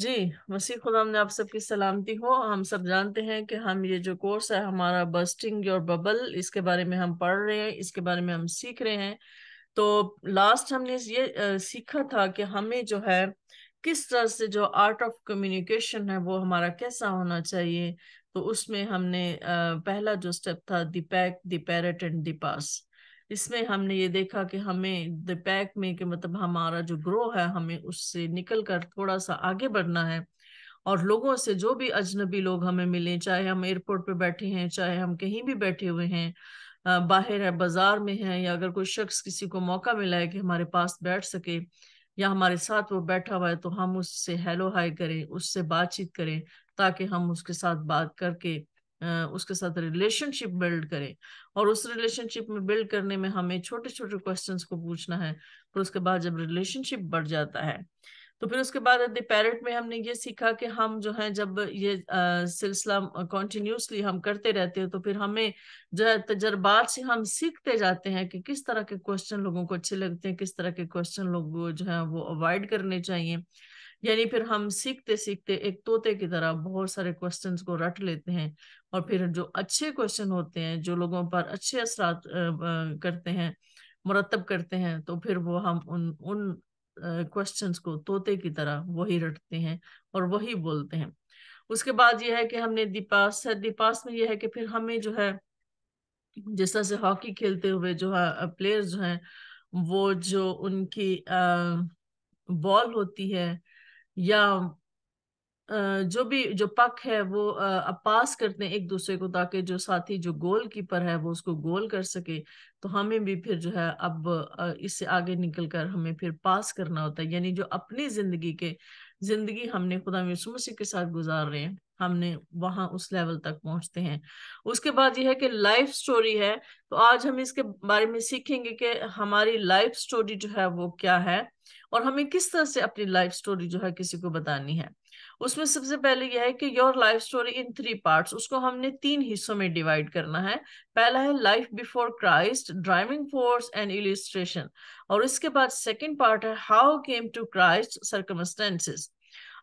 जी मसीह खुदा ने आप सबकी सलामती हो हम सब जानते हैं कि हम ये जो कोर्स है हमारा बस्टिंग योर बबल इसके बारे में हम पढ़ रहे हैं इसके बारे में हम सीख रहे हैं तो लास्ट हमने ये सीखा था कि हमें जो है किस तरह से जो आर्ट ऑफ कम्युनिकेशन है वो हमारा कैसा होना चाहिए तो उसमें हमने पहला जो स्टेप था the pack the parrot and the pass इसमें हमने ये देखा कि हमें द पैक में कि मतलब हमारा जो ग्रो है हमें उससे निकल कर थोड़ा सा आगे बढ़ना है और लोगों से जो भी अजनबी लोग हमें मिले चाहे हम एयरपोर्ट पे बैठे हैं चाहे हम कहीं भी बैठे हुए हैं बाहर है बाजार में है या अगर कोई शख्स किसी को मौका मिला है कि हमारे पास बैठ सके या हमारे साथ वो बैठा हुआ है तो हम उससे हेलो हाई करें उससे बातचीत करें ताकि हम उसके साथ बात करके उसके साथ रिलेशनशिप बिल्ड करें और उस रिलेशनशिप में बिल्ड करने में हमें छोटे छोटे क्वेश्चंस को पूछना है फिर उसके बाद जब रिलेशनशिप बढ़ जाता है तो फिर उसके बाद पैरट में हमने ये सीखा कि हम जो है जब ये सिलसिला कॉन्टिन्यूसली हम करते रहते हैं तो फिर हमें जो है तजर्बात से हम सीखते जाते हैं कि किस तरह के क्वेश्चन लोगों को अच्छे लगते हैं किस तरह के क्वेश्चन लोग जो है वो अवॉइड करने चाहिए यानी फिर हम सीखते सीखते एक तोते की तरह बहुत सारे क्वेश्चन को रट लेते हैं और फिर जो अच्छे क्वेश्चन होते हैं जो लोगों पर अच्छे असरा करते हैं मुरतब करते हैं तो फिर वो हम उन उन क्वेश्चंस को तोते की तरह वही रटते हैं और वही बोलते हैं उसके बाद यह है कि हमने दीपास है दीपास में यह है कि फिर हमें जो है जिस तरह से हॉकी खेलते हुए जो है प्लेयर्स जो हैं वो जो उनकी बॉल होती है या जो भी जो पक है वो अब पास करते हैं एक दूसरे को ताकि जो साथी जो गोल कीपर है वो उसको गोल कर सके तो हमें भी फिर जो है अब इससे आगे निकल कर हमें फिर पास करना होता है यानी जो अपनी जिंदगी के जिंदगी हमने खुदा में मसीह के साथ गुजार रहे हैं हमने वहां उस लेवल तक पहुंचते हैं उसके बाद यह है कि लाइफ स्टोरी है तो आज हम इसके बारे में सीखेंगे कि हमारी लाइफ स्टोरी जो है वो क्या है और हमें किस तरह से अपनी लाइफ स्टोरी जो है किसी को बतानी है उसमें सबसे पहले यह है कि your life story in three parts उसको हमने तीन हिस्सों में डिवाइड करना है पहला है life before Christ driving force and illustration और इसके बाद सेकंड पार्ट है how came to Christ circumstances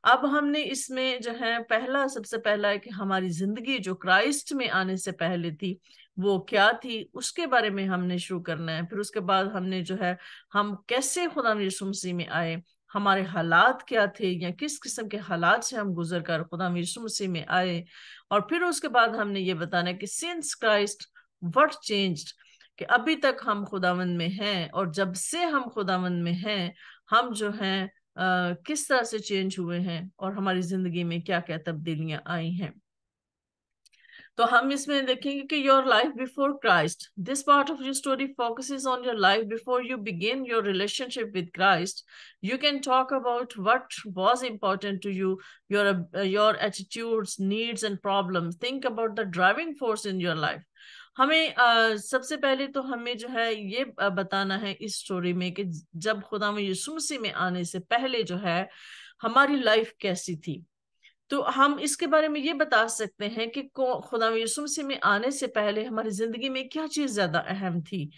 अब हमने इसमें जो है पहला सबसे पहला है कि हमारी जिंदगी जो क्राइस्ट में आने से पहले थी वो क्या थी उसके बारे में हमने शुरू करना है फिर उसके बाद हमने जो है हम कैसे खुदा मसीह में आए हमारे हालात क्या थे या किस किस्म के हालात से हम गुजर कर खुदा मसीह में आए और फिर उसके बाद हमने ये बताना कि सिंस क्राइस्ट वट चेंज्ड कि अभी तक हम खुदावंद में हैं और जब से हम खुदावंद में हैं हम जो हैं किस तरह से चेंज हुए हैं और हमारी जिंदगी में क्या क्या तब्दीलियां आई हैं तो हम इसमें देखेंगे कि your life before Christ this part of your story focuses on your life before you begin your relationship with Christ you can talk about what was important to you your your attitudes needs and problems think about the driving force in your life हमें आ, सबसे पहले तो हमें जो है ये बताना है इस स्टोरी में कि जब खुदा यीशु मसीह में आने से पहले जो है हमारी लाइफ कैसी थी तो हम इसके बारे में ये बता सकते हैं कि खुदा यसुम से में आने से पहले हमारी जिंदगी में क्या चीज ज्यादा अहम थी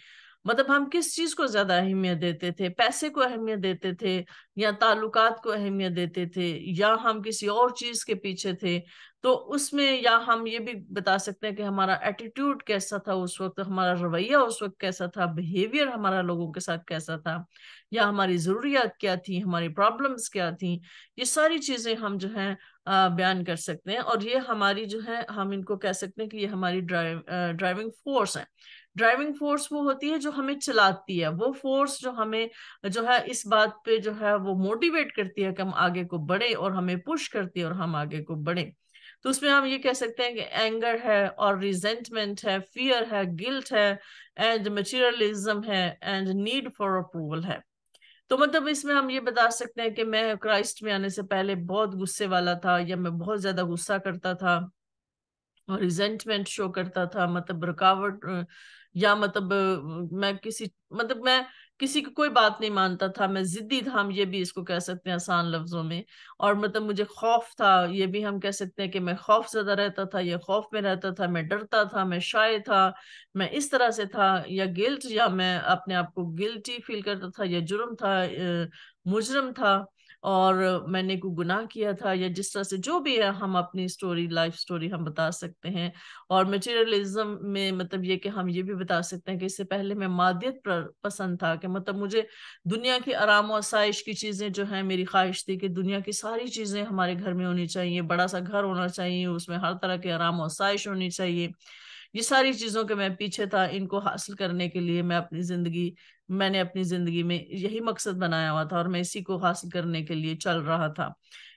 मतलब हम किस चीज को ज्यादा अहमियत देते थे पैसे को अहमियत देते थे या ताल्लुकात को अहमियत देते थे या हम किसी और चीज के पीछे थे तो उसमें या हम ये भी बता सकते हैं कि हमारा एटीट्यूड कैसा था उस वक्त हमारा रवैया उस वक्त कैसा था बिहेवियर हमारा लोगों के साथ कैसा था या हमारी ज़रूरियात क्या थी हमारी प्रॉब्लम्स क्या थी ये सारी चीज़ें हम जो है बयान कर सकते हैं और ये हमारी जो है हम इनको कह सकते हैं कि ये हमारी ड्राइव ड्राइविंग फोर्स है ड्राइविंग फोर्स वो होती है जो हमें चलाती है वो फोर्स जो हमें जो है इस बात पे जो है वो मोटिवेट करती है कि हम आगे को बढ़े और हमें पुश करती है और हम आगे को बढ़े तो उसमें हम ये कह सकते हैं कि एंगर है और रिजेंटमेंट है फियर है गिल्ट है एंड मटीरियलिज्म है एंड नीड फॉर अप्रूवल है तो मतलब इसमें हम ये बता सकते हैं कि मैं क्राइस्ट में आने से पहले बहुत गुस्से वाला था या मैं बहुत ज्यादा गुस्सा करता था और रिजेंटमेंट शो करता था मतलब रुकावट या मतलब मैं किसी मतलब मैं किसी की कोई बात नहीं मानता था मैं जिद्दी था हम ये भी इसको कह सकते हैं आसान लफ्जों में और मतलब मुझे खौफ था ये भी हम कह सकते हैं कि मैं खौफ ज्यादा रहता था या खौफ में रहता था मैं डरता था मैं शाये था मैं इस तरह से था या गिल्ट या मैं अपने आप को गिल्टी फील करता था या जुर्म था मुजरम था और मैंने को गुनाह किया था या जिस तरह से जो भी है हम अपनी स्टोरी लाइफ स्टोरी हम बता सकते हैं और मटेरियलिज्म में मतलब ये कि हम ये भी बता सकते हैं कि इससे पहले मैं मादियत पसंद था कि मतलब मुझे दुनिया की आराम और आसाइश की चीज़ें जो है मेरी ख्वाहिश थी कि दुनिया की सारी चीज़ें हमारे घर में होनी चाहिए बड़ा सा घर होना चाहिए उसमें हर तरह की आराम और आसाइश होनी चाहिए ये सारी चीज़ों के मैं पीछे था इनको हासिल करने के लिए मैं अपनी ज़िंदगी मैंने अपनी जिंदगी में यही मकसद बनाया हुआ था और मैं इसी को हासिल करने के लिए चल रहा था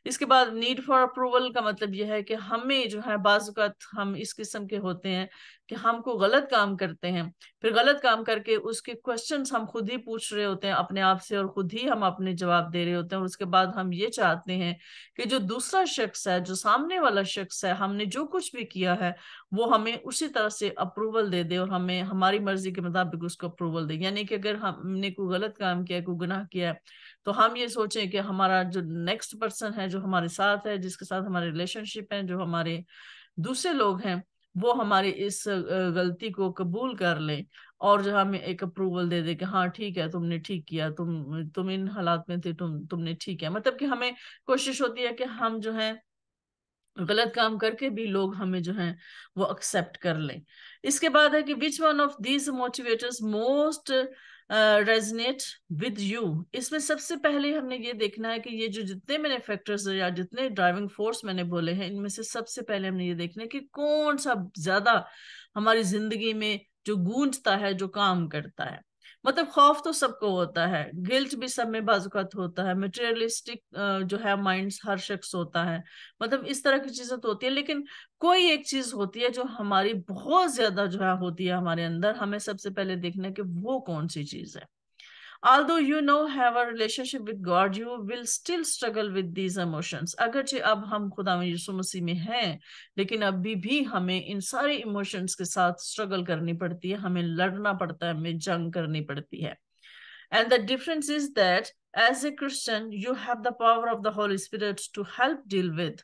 इसके बाद नीड फॉर अप्रूवल का मतलब यह है कि हमें जो है बाजुकात हम इस किस्म के होते हैं कि हम को गलत काम करते हैं फिर गलत काम करके उसके क्वेश्चन हम खुद ही पूछ रहे होते हैं अपने आप से और खुद ही हम अपने जवाब दे रहे होते हैं और उसके बाद हम ये चाहते हैं कि जो दूसरा शख्स है जो सामने वाला शख्स है हमने जो कुछ भी किया है वो हमें उसी तरह से अप्रूवल दे दे और हमें हमारी मर्जी के मुताबिक उसको अप्रूवल दे यानी कि अगर हमने कोई गलत काम किया कोई गुनाह किया है तो हम ये सोचें कि हमारा जो नेक्स्ट पर्सन है जो हमारे साथ है जिसके साथ हमारे रिलेशनशिप है जो हमारे दूसरे लोग हैं वो हमारी इस गलती को कबूल कर ले और जो हमें एक अप्रूवल दे दे कि हाँ ठीक है तुमने ठीक किया तुम तुम इन हालात में थे तुम तुमने ठीक है मतलब कि हमें कोशिश होती है कि हम जो है गलत काम करके भी लोग हमें जो है वो एक्सेप्ट कर लें इसके बाद है कि which one of these motivators most resonate with you इसमें सबसे पहले हमने ये देखना है कि ये जो जितने मैंने फैक्टर्स या जितने ड्राइविंग फोर्स मैंने बोले हैं इनमें से सबसे पहले हमने ये देखना है कि कौन सा ज्यादा हमारी जिंदगी में जो गूंजता है जो काम करता है मतलब खौफ तो सबको होता है गिल्ट भी सब में बाजुकात होता है मटेरियलिस्टिक जो है माइंड्स हर शख्स होता है मतलब इस तरह की चीजें तो होती है लेकिन कोई एक चीज होती है जो हमारी बहुत ज्यादा जो है होती है हमारे अंदर हमें सबसे पहले देखना है कि वो कौन सी चीज है although you know have a relationship with God, you will still struggle with these emotions. अगरचे अब हम खुदा में यीशु मसीह में हैं लेकिन अभी भी हमें इन सारे emotions के साथ struggle करनी पड़ती है हमें लड़ना पड़ता है हमें जंग करनी पड़ती है And the difference is that as a Christian, you have the power of the Holy Spirit to help deal with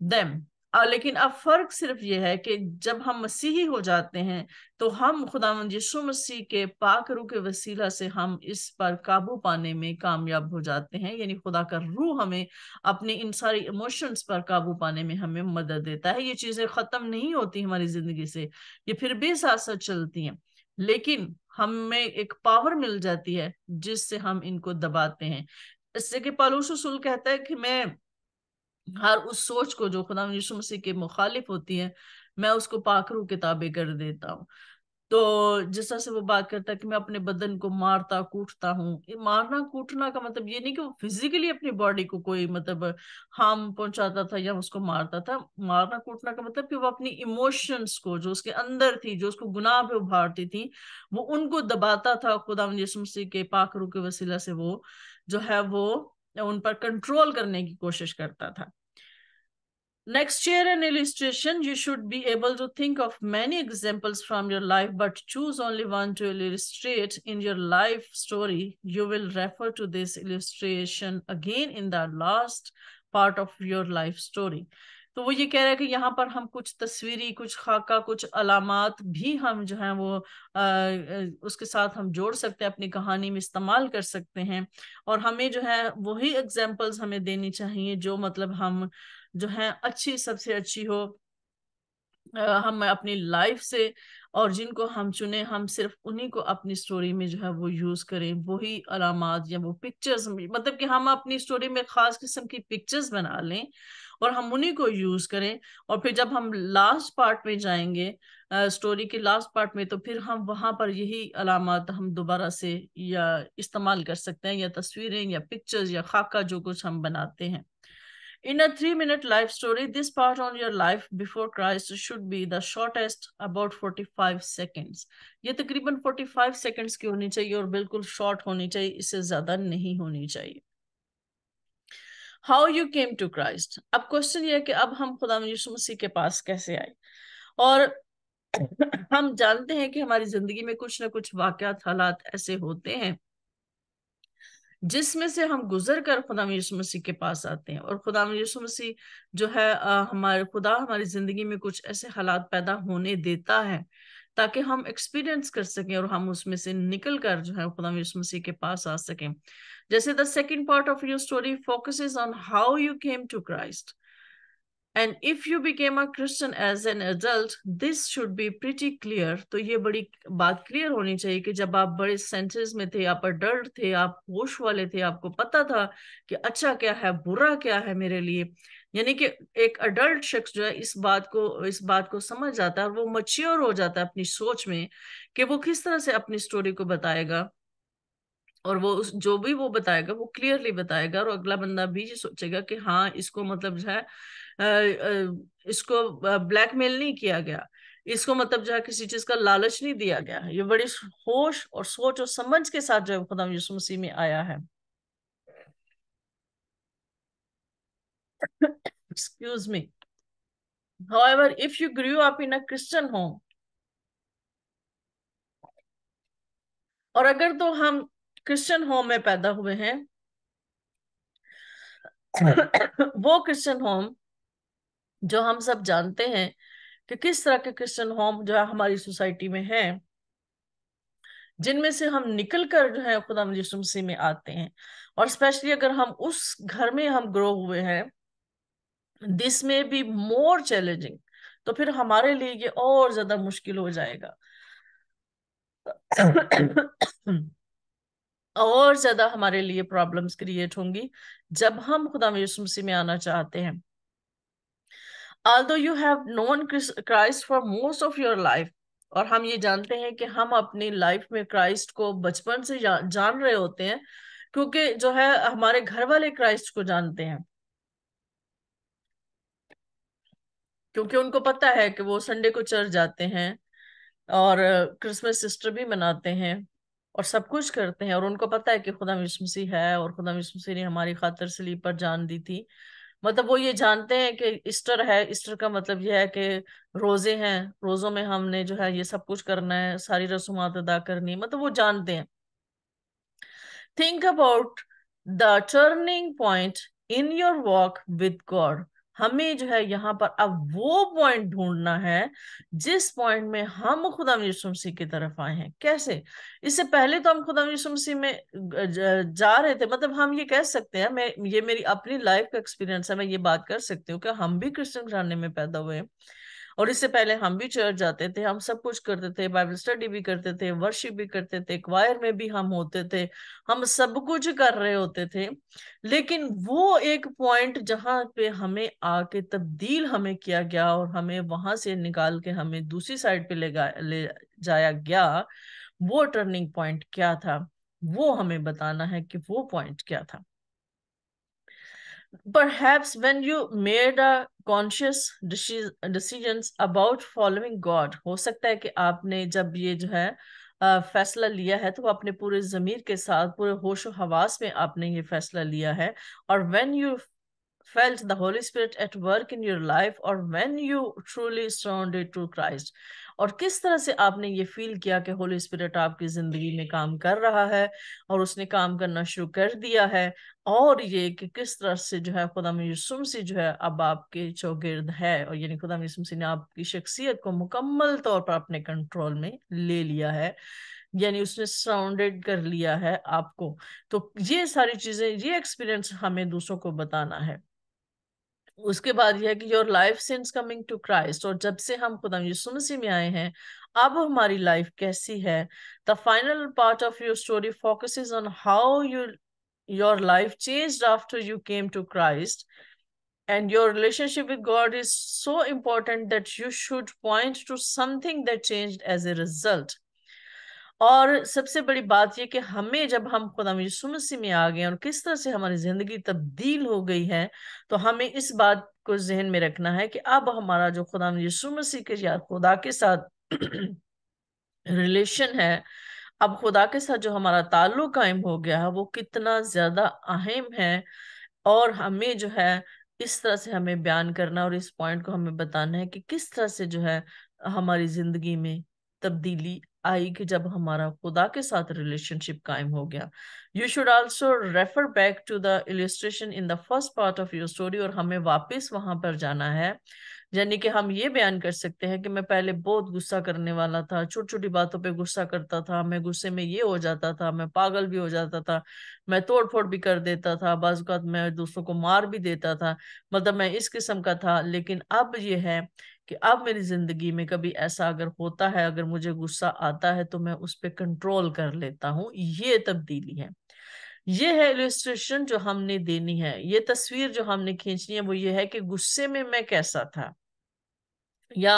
them. लेकिन अब फर्क सिर्फ ये है कि जब हम मसीही हो जाते हैं तो हम खुदा यीशु मसीह के पाक रू के वसीला से हम इस पर काबू पाने में कामयाब हो जाते हैं यानी खुदा का रूह हमें अपने इन सारी इमोशंस पर काबू पाने में हमें मदद देता है ये चीजें खत्म नहीं होती हमारी जिंदगी से ये फिर भी साथ साथ चलती हैं लेकिन हमें एक पावर मिल जाती है जिससे हम इनको दबाते हैं इससे कि पालूस कहता है कि मैं हर उस सोच को जो खुदा यीशु मसीह के मुखालिफ होती है मैं उसको पाखरू किताबें कर देता हूँ तो जिस तरह से वो बात करता है कि मैं अपने बदन को मारता कूटता हूँ मारना कूटना का मतलब ये नहीं कि वो फिजिकली अपनी बॉडी को कोई मतलब हार्म पहुंचाता था या उसको मारता था मारना कूटना का मतलब कि वो अपनी इमोशंस को जो उसके अंदर थी जो उसको गुनाह पे उभारती थी वो उनको दबाता था खुदा यसु मसीह के पाखरू के वसीला से वो जो है वो उन पर कंट्रोल करने की कोशिश करता था Next, year, an illustration. You should be able to think of many examples from your life, but choose only one to illustrate in your life story. You will refer to this illustration again in the last part of your life story. तो वो ये कह रहा है कि यहाँ पर हम कुछ तस्वीरी कुछ खाका कुछ अलामत भी हम जो है वो आ, उसके साथ हम जोड़ सकते हैं अपनी कहानी में इस्तेमाल कर सकते हैं और हमें जो है वही एग्जाम्पल्स हमें देनी चाहिए जो मतलब हम जो है अच्छी सबसे अच्छी हो हम अपनी लाइफ से और जिनको हम चुने हम सिर्फ उन्हीं को अपनी स्टोरी में जो है वो यूज करें वही अलामत या वो पिक्चर्स मतलब कि हम अपनी स्टोरी में खास किस्म की पिक्चर्स बना लें और हम उन्हीं को यूज करें और फिर जब हम लास्ट पार्ट में जाएंगे स्टोरी के लास्ट पार्ट में तो फिर हम वहां पर यही अलामत हम दोबारा से या इस्तेमाल कर सकते हैं या तस्वीरें या पिक्चर्स या खाका जो कुछ हम बनाते हैं In a three minute life story, this part on your life before Christ should be the shortest, about 45 seconds. ये तकरीबन 45 seconds की होनी चाहिए और बिल्कुल short होनी चाहिए इससे ज्यादा नहीं होनी चाहिए How you came to Christ? अब question ये है कि अब हम खुदा यीशु मसीह के पास कैसे आए और हम जानते हैं कि हमारी जिंदगी में कुछ ना कुछ वाक्यात हालात ऐसे होते हैं जिसमें से हम गुजर कर खुदा यसु मसीह के पास आते हैं और खुदा यसु मसीह जो है आ, हमारे खुदा हमारी जिंदगी में कुछ ऐसे हालात पैदा होने देता है ताकि हम एक्सपीरियंस कर सकें और हम उसमें से निकल कर जो है खुदा यसु मसीह के पास आ सकें जैसे the second part of your story focuses on how you came to Christ and if you became a Christian as an adult this should be pretty clear तो ये बड़ी बात क्लियर होनी चाहिए कि जब आप बड़े सेंसेस में थे आप अडल्ट थे आप होश वाले थे आपको पता था कि अच्छा क्या है बुरा क्या है मेरे लिए यानी कि एक अडल्ट शख्स जो है इस बात को इस बात को समझ जाता है और वो मच्योर हो जाता है अपनी सोच में कि वो किस तरह से अपनी स्टोरी को बताएगा और वो उस जो भी वो बताएगा वो क्लियरली बताएगा और अगला बंदा भी ये सोचेगा कि हाँ इसको मतलब जो है इसको ब्लैकमेल नहीं किया गया इसको मतलब जो है किसी चीज का लालच नहीं दिया गया है ये बड़ी होश और सोच और समझ के साथ जो है खुदा यूसु मसीह में आया है excuse me. However, if you grew up in a Christian home, और अगर तो हम क्रिश्चियन होम में पैदा हुए हैं हाँ। वो क्रिश्चियन होम जो हम सब जानते हैं कि किस तरह के क्रिश्चियन होम जो है हमारी सोसाइटी में है जिनमें से हम निकल कर जो है खुदा यीशु में आते हैं और स्पेशली अगर हम उस घर में हम ग्रो हुए हैं दिस में भी मोर चैलेंजिंग तो फिर हमारे लिए ये और ज्यादा मुश्किल हो जाएगा और ज्यादा हमारे लिए प्रॉब्लम्स क्रिएट होंगी जब हम खुदा यीशु में आना चाहते हैं although you have known Christ for most of your life और हम ये जानते हैं कि हम अपनी लाइफ में क्राइस्ट को बचपन से जान, जान रहे होते हैं क्योंकि जो है हमारे घर वाले क्राइस्ट को जानते हैं क्योंकि उनको पता है कि वो संडे को चर्च जाते हैं और क्रिसमस सिस्टर भी मनाते हैं और सब कुछ करते हैं और उनको पता है कि खुदा मसीह है और खुदा मसीह ने हमारी खातर सलीब पर जान दी थी मतलब वो ये जानते हैं कि ईस्टर है ईस्टर का मतलब ये है कि रोजे हैं रोजों में हमने जो है ये सब कुछ करना है सारी रसूमात अदा करनी है मतलब वो जानते हैं think about the turning point in your walk with God हमें जो है यहाँ पर अब वो पॉइंट ढूंढना है जिस पॉइंट में हम खुदा यीशु मसीह की तरफ आए हैं कैसे इससे पहले तो हम खुदा यीशु मसीह में जा रहे थे मतलब हम ये कह सकते हैं मैं ये मेरी अपनी लाइफ का एक्सपीरियंस है मैं ये बात कर सकती हूँ कि हम भी क्रिश्चियन घराने में पैदा हुए हैं और इससे पहले हम भी चर्च जाते थे हम सब कुछ करते थे बाइबल स्टडी भी करते थे वर्शिप भी करते थे क्वायर में भी हम होते थे हम सब कुछ कर रहे होते थे लेकिन वो एक पॉइंट जहां पे हमें आके तब्दील हमें किया गया और हमें वहां से निकाल के हमें दूसरी साइड पे ले, ले जाया गया वो टर्निंग पॉइंट क्या था वो हमें बताना है कि वो पॉइंट क्या था perhaps when you made a conscious decisions about following God हो सकता है कि आपने जब ये जो है फैसला लिया है तो अपने पूरे ज़मीर के साथ पूरे होश हवास में आपने ये फैसला लिया है और when you felt the Holy Spirit at work in your life or when you truly surrendered to Christ और किस तरह से आपने ये फील किया कि होली स्पिरिट आपकी जिंदगी में काम कर रहा है और उसने काम करना शुरू कर दिया है और ये कि किस तरह से जो है खुदा यूसुम से जो है अब आपके चौगिर्द है और यानी खुदा यूसुम से ने आपकी शख्सियत को मुकम्मल तौर पर अपने कंट्रोल में ले लिया है यानी उसने सराउंडेड कर लिया है आपको तो ये सारी चीजें ये एक्सपीरियंस हमें दूसरों को बताना है उसके बाद यह है कि your life since coming to Christ और जब से हम खुदा यीशु मसीह में आए हैं अब हमारी लाइफ कैसी है the final part of your story focuses on how you your life changed after you came to Christ and your relationship with God is so important that you should point to something that changed as a result. और सबसे बड़ी बात यह कि हमें जब हम खुदा यसु मसीह में आ गए और किस तरह से हमारी ज़िंदगी तब्दील हो गई है तो हमें इस बात को जहन में रखना है कि अब हमारा जो खुदा यसु मसीह के या खुदा के साथ रिलेशन है अब खुदा के साथ जो हमारा ताल्लुक कायम हो गया है वो कितना ज्यादा अहम है और हमें जो है इस तरह से हमें बयान करना और इस पॉइंट को हमें बताना है कि किस तरह से जो है हमारी जिंदगी में तब्दीली आई कि जब हमारा खुदा के साथ रिलेशनशिप कायम हो गया you should also refer back to the illustration in the first part of your story और हमें वापस वहां पर जाना है यानी कि हम ये बयान कर सकते हैं कि मैं पहले बहुत गुस्सा करने वाला था छोटी छोटी बातों पे गुस्सा करता था मैं गुस्से में ये हो जाता था मैं पागल भी हो जाता था मैं तोड़ फोड़ भी कर देता था बाजूकात मैं दूसरों को मार भी देता था मतलब मैं इस किस्म का था लेकिन अब ये है कि अब मेरी जिंदगी में कभी ऐसा अगर होता है अगर मुझे गुस्सा आता है तो मैं उस पर कंट्रोल कर लेता हूँ ये तब्दीली है ये है इलस्ट्रेशन जो हमने देनी है ये तस्वीर जो हमने खींचनी है वो ये है कि गुस्से में मैं कैसा था या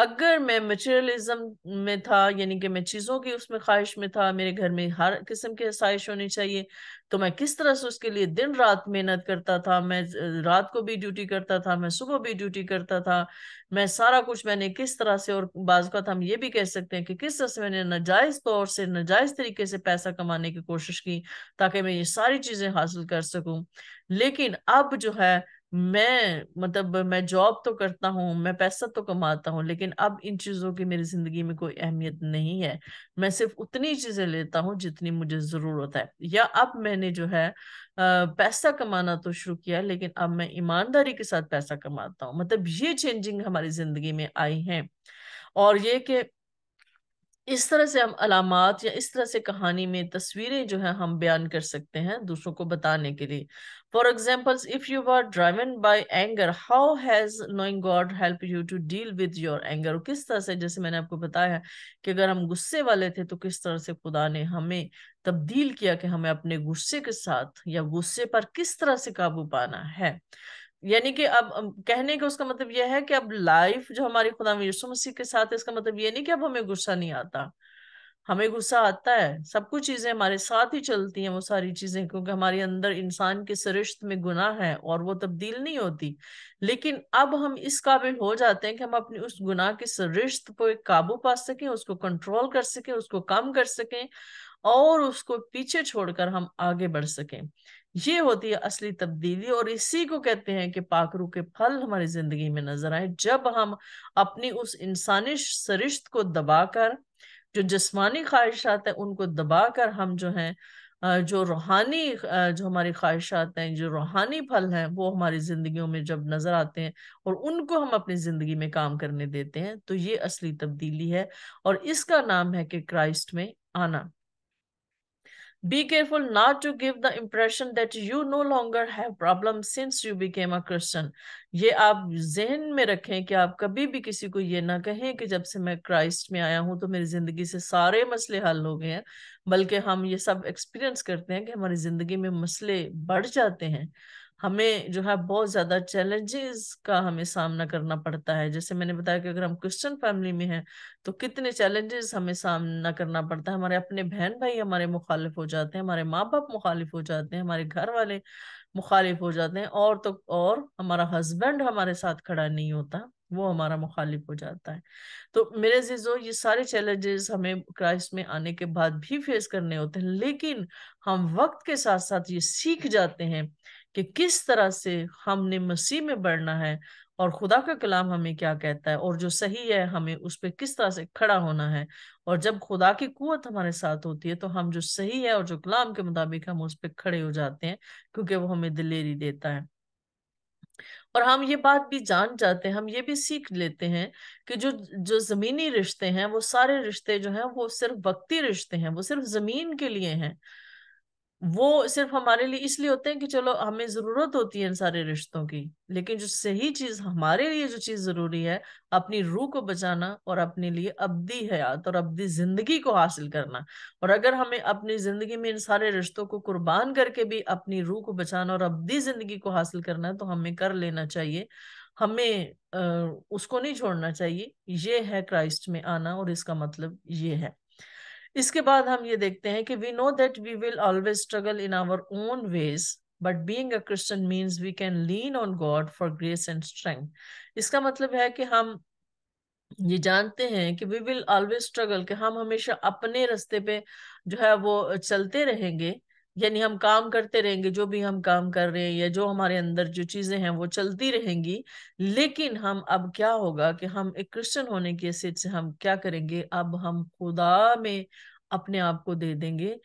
अगर मैं मटेरियलिज्म में था यानी कि मैं चीज़ों की उसमें ख्वाहिश में था मेरे घर में हर किस्म की आसाइश होनी चाहिए तो मैं किस तरह से उसके लिए दिन रात मेहनत करता था मैं रात को भी ड्यूटी करता था मैं सुबह भी ड्यूटी करता था मैं सारा कुछ मैंने किस तरह से और बाज़ात हम ये भी कह सकते हैं कि किस तरह से मैंने नाजायज़ तौर से नाजायज़ तरीके से पैसा कमाने की कोशिश की ताकि मैं ये सारी चीज़ें हासिल कर सकूँ लेकिन अब जो है मैं मतलब मैं जॉब तो करता हूँ मैं पैसा तो कमाता हूँ लेकिन अब इन चीजों की मेरी जिंदगी में कोई अहमियत नहीं है मैं सिर्फ उतनी चीजें लेता हूँ जितनी मुझे जरूरत है या अब मैंने जो है पैसा कमाना तो शुरू किया लेकिन अब मैं ईमानदारी के साथ पैसा कमाता हूँ मतलब ये चेंजिंग हमारी जिंदगी में आई है और ये कि इस तरह से हम अलामत या इस तरह से कहानी में तस्वीरें जो है हम बयान कर सकते हैं दूसरों को बताने के लिए for example if you are driven by anger how has knowing God help you to deal with your anger किस तरह से जैसे मैंने आपको बताया कि अगर हम गुस्से वाले थे तो किस तरह से खुदा ने हमें तब्दील किया कि हमें अपने गुस्से के साथ या गुस्से पर किस तरह से काबू पाना है यानी कि अब कहने का उसका मतलब यह है कि अब लाइफ जो हमारी खुदा यूसु मसीह के साथ है इसका मतलब ये नहीं कि अब हमें गुस्सा नहीं आता हमें गुस्सा आता है सब कुछ चीजें हमारे साथ ही चलती हैं वो सारी चीजें क्योंकि हमारे अंदर इंसान की सरिश्त में गुनाह है और वो तब्दील नहीं होती लेकिन अब हम इस काबिल हो जाते हैं कि हम अपनी उस गुनाह की सरिश्त पर काबू पा सकें उसको कंट्रोल कर सकें उसको कम कर सकें और उसको पीछे छोड़कर हम आगे बढ़ सकें ये होती है असली तब्दीली और इसी को कहते हैं कि पाखरू के फल हमारी जिंदगी में नजर आए जब हम अपनी उस इंसानी सरिश्त को दबाकर जो जिस्मानी ख्वाहिशात हैं उनको दबाकर हम जो हैं जो रूहानी जो हमारी ख्वाहिशात हैं जो रूहानी फल हैं वो हमारी जिंदगियों में जब नजर आते हैं और उनको हम अपनी जिंदगी में काम करने देते हैं तो ये असली तब्दीली है और इसका नाम है कि क्राइस्ट में आना Be careful not to give the impression that you no longer have problems since you became a Christian. ये आप जहन में रखें कि आप कभी भी किसी को ये ना कहें कि जब से मैं क्राइस्ट में आया हूँ तो मेरी जिंदगी से सारे मसले हल हो गए हैं बल्कि हम ये सब एक्सपीरियंस करते हैं कि हमारी जिंदगी में मसले बढ़ जाते हैं हमें जो है बहुत ज्यादा चैलेंजेस का हमें सामना करना पड़ता है जैसे मैंने बताया कि अगर हम क्रिश्चियन फैमिली में हैं तो कितने चैलेंजेस हमें सामना करना पड़ता है हमारे अपने बहन भाई हमारे मुखालिफ हो जाते हैं हमारे माँ बाप मुखालिफ हो जाते हैं हमारे घर वाले मुखालिफ हो जाते हैं और तो और हमारा हस्बैंड हमारे साथ खड़ा नहीं होता वो हमारा मुखालिफ हो जाता है तो मेरे जीजो ये सारे चैलेंजेस हमें क्राइस्ट में आने के बाद भी फेस करने होते हैं लेकिन हम वक्त के साथ साथ ये सीख जाते हैं कि किस तरह से हमने मसीह में बढ़ना है और खुदा का कलाम हमें क्या कहता है और जो सही है हमें उस पर किस तरह से खड़ा होना है और जब खुदा की कुत हमारे साथ होती है तो हम जो सही है और जो कलाम के मुताबिक हम उस पर खड़े हो जाते हैं क्योंकि वो हमें दिलेरी देता है और हम ये बात भी जान जाते हैं हम ये भी सीख लेते हैं कि जो जो जमीनी रिश्ते हैं वो सारे रिश्ते जो हैं वो सिर्फ वक्ती रिश्ते हैं वो सिर्फ जमीन के लिए हैं वो सिर्फ हमारे लिए इसलिए होते हैं कि चलो हमें जरूरत होती है इन सारे रिश्तों की लेकिन जो सही चीज हमारे लिए जो चीज जरूरी है अपनी रूह को बचाना और अपने लिए अब्दी हयात और अब्दी जिंदगी को हासिल करना और अगर हमें अपनी जिंदगी में इन सारे रिश्तों को कुर्बान करके भी अपनी रूह को बचाना और अब्दी जिंदगी को हासिल करना है तो हमें कर लेना चाहिए हमें आ, उसको नहीं छोड़ना चाहिए ये है क्राइस्ट में आना और इसका मतलब ये है इसके बाद हम ये देखते हैं कि we know that we will always struggle in our own ways but being a Christian means we can lean on God for grace and strength इसका मतलब है कि हम ये जानते हैं कि वी विल ऑलवेज स्ट्रगल कि हम हमेशा अपने रास्ते पे जो है वो चलते रहेंगे यानी हम काम करते रहेंगे जो भी हम काम कर रहे हैं या जो हमारे अंदर जो चीजें हैं वो चलती रहेंगी लेकिन हम अब क्या होगा कि हम एक क्रिश्चियन होने की हैसियत से हम क्या करेंगे अब हम खुदा में अपने आप को दे देंगे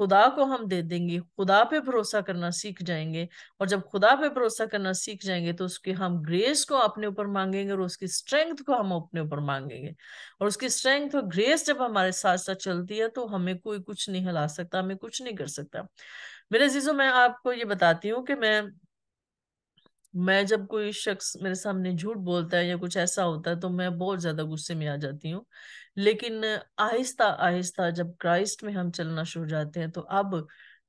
खुदा को हम दे देंगे खुदा पे भरोसा करना सीख जाएंगे और जब खुदा पे भरोसा करना सीख जाएंगे तो उसके हम ग्रेस को अपने ऊपर मांगेंगे और उसकी स्ट्रेंथ को हम अपने ऊपर मांगेंगे और उसकी स्ट्रेंथ और ग्रेस जब हमारे साथ साथ चलती है तो हमें कोई कुछ नहीं हिला सकता हमें कुछ नहीं कर सकता मेरे जीजो मैं आपको ये बताती हूँ कि मैं मैं जब कोई शख्स मेरे सामने झूठ बोलता है या कुछ ऐसा होता है तो मैं बहुत ज्यादा गुस्से में आ जाती हूँ लेकिन आहिस्ता आहिस्ता जब क्राइस्ट में हम चलना शुरू जाते हैं तो अब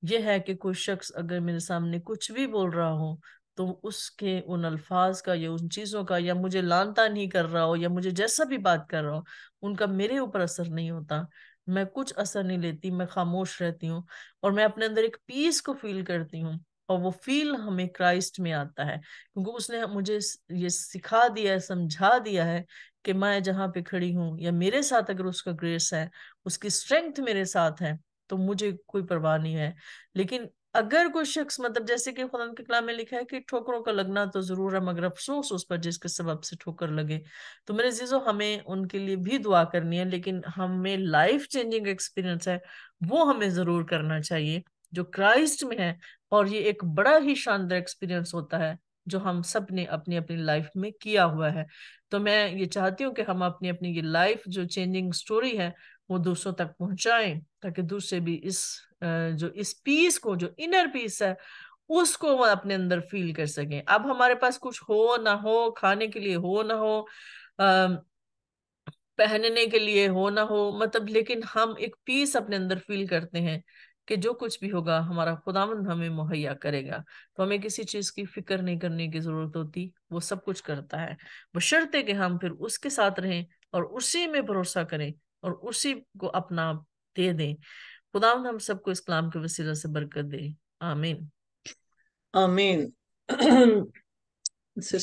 यह है कि कोई शख्स अगर मेरे सामने कुछ भी बोल रहा हो तो उसके उन अल्फाज का या उन चीज़ों का या मुझे लानता नहीं कर रहा हो या मुझे जैसा भी बात कर रहा हो उनका मेरे ऊपर असर नहीं होता मैं कुछ असर नहीं लेती मैं खामोश रहती हूँ और मैं अपने अंदर एक पीस को फील करती हूँ और वो फील हमें क्राइस्ट में आता है क्योंकि उसने मुझे ये सिखा दिया है समझा दिया है कि मैं जहाँ पे खड़ी हूँ या मेरे साथ अगर उसका ग्रेस है उसकी स्ट्रेंथ मेरे साथ है तो मुझे कोई परवाह नहीं है लेकिन अगर कोई शख्स मतलब जैसे कि खुदा के कला में लिखा है कि ठोकरों का लगना तो जरूर है मगर अफसोस उस पर जिसके सबब से ठोकर लगे तो मेरे जीजो हमें उनके लिए भी दुआ करनी है लेकिन हमें लाइफ चेंजिंग एक्सपीरियंस है वो हमें जरूर करना चाहिए जो क्राइस्ट में है और ये एक बड़ा ही शानदार एक्सपीरियंस होता है जो हम सब ने अपनी अपनी लाइफ में किया हुआ है तो मैं ये चाहती हूँ कि हम अपनी अपनी ये लाइफ जो चेंजिंग स्टोरी है वो दूसरों तक पहुंचाएं ताकि दूसरे भी इस जो इस पीस को जो इनर पीस है उसको वो अपने अंदर फील कर सकें अब हमारे पास कुछ हो ना हो खाने के लिए हो ना हो आ, पहनने के लिए हो ना हो मतलब लेकिन हम एक पीस अपने अंदर फील करते हैं कि जो कुछ भी होगा हमारा खुदावंद हमें मुहैया करेगा तो हमें किसी चीज की फिक्र नहीं करने की जरूरत होती वो सब कुछ करता है बशर्ते कि हम फिर उसके साथ रहें और उसी में भरोसा करें और उसी को अपना दे दें खुदावंद हम सबको इस कलाम के वसीला से बरकत दे आमीन आमीन